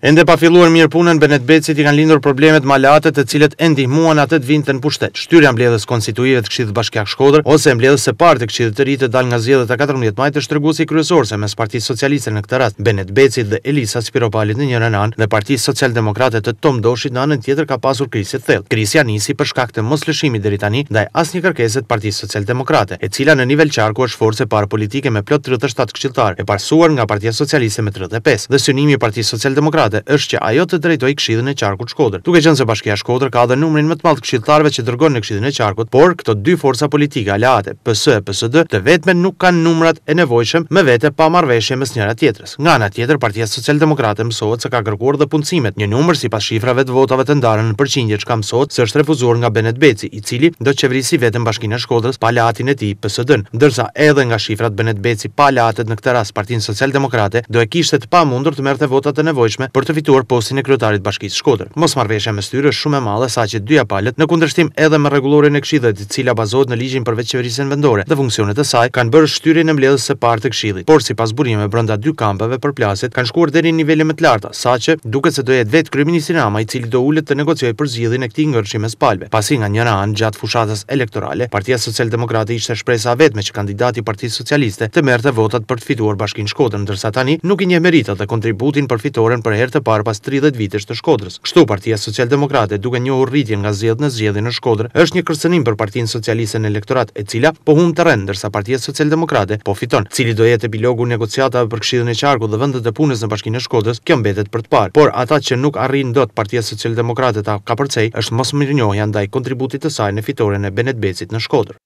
Ende pa filluar mirë punën, Benet Becit i kanë lindur problemet më latët të cilët endihmuan atët vindë të në pushtet. Shtyria mbledhës konstituive të kshidhë bashkjak shkodër, ose mbledhës e partë të kshidhë të rritë dal nga zjedhët e 14 majtë të shtërgusi kryesorse mes Parti Socialiste në këtë rast. Benet Becit dhe Elisa Spiropalit në një në anë dhe Parti Socialdemokratet të Tom Doshit në anën tjetër ka pasur krisit thellë. Krisja nisi për shkak të mos lëshimi dhe ritani dhe as një kërkeset Parti Socialdemokrate, e cila në nivel qarku është forse par politike me plot 37 këshiltar, e parsuar nga Partia Socialiste me 35, dhe synimi Parti Socialdemokrate deputate është që ajo të drejtoj këshillin e qarkut Shkodër. Duke qenë se Bashkia e Shkodrës ka dhe numrin më të madh këshilltarëve që dërgojnë në këshillin e qarkut, por këto dy forca politike aleate, PS e PSD, të vetme nuk kanë numrat e nevojshëm me vete pa marrëveshje mes njëra tjetrës. Nga ana tjetër, Partia Socialdemokrate mësohet se ka kërkuar dhe punësimet, një numër sipas shifrave të votave të ndarën në përqindje që ka mësohet se është refuzuar nga Benet Beci, i cili do të çevrisë vetëm Bashkinë e Shkodrës pa aleatin e tij PSD-n, ndërsa edhe nga shifrat Benet Beci pa aleatet në këtë rast Partinë Socialdemokrate do e kishte të pamundur të merrte votat e nevojshme për të fituar postin e kryetarit bashkisë Shkodër. Mos marrveshja me styrë është shumë e madhe saqë dyja palët në kundërshtim edhe me rregulloren e Këshillit, e cila bazohet në ligjin për veçqeverisjen vendore dhe funksionet e saj, kanë bërë shtyrjen e mbledhjes së parë të Këshillit. Por sipas burimeve brenda dy kampeve përplasjet kanë shkuar deri në nivele më të larta, saqë duket se do jetë vetë kryeministri Rama i cili do ulet të negocojë për zgjidhjen e këtij ngërçi mes palëve. Pasi nga njëra anë gjatë fushatës elektorale, Partia Socialdemokrate ishte shpresa vetme që kandidati i Partisë Socialiste të merrte votat për të fituar bashkinë Shkodër, ndërsa tani nuk i njeh meritat dhe kontributin për fitoren për herë herë të parë pas 30 vitesh të Shkodrës. Kështu Partia Socialdemokrate duke një urritje nga zgjedhja në zgjedhje në Shkodër është një kërcënim për Partinë Socialiste në elektorat e cila po humb terren ndërsa Partia Socialdemokrate po fiton. Cili do jetë epilogu negociatave për Këshillin e Qarkut dhe vendet e punës në Bashkinë e Shkodrës, kjo mbetet për të parë. Por ata që nuk arrin dot Partia Socialdemokrate ta kapërcej është mosmirënjohja ndaj kontributit të saj në fitoren e Benedbecit në Shkodër.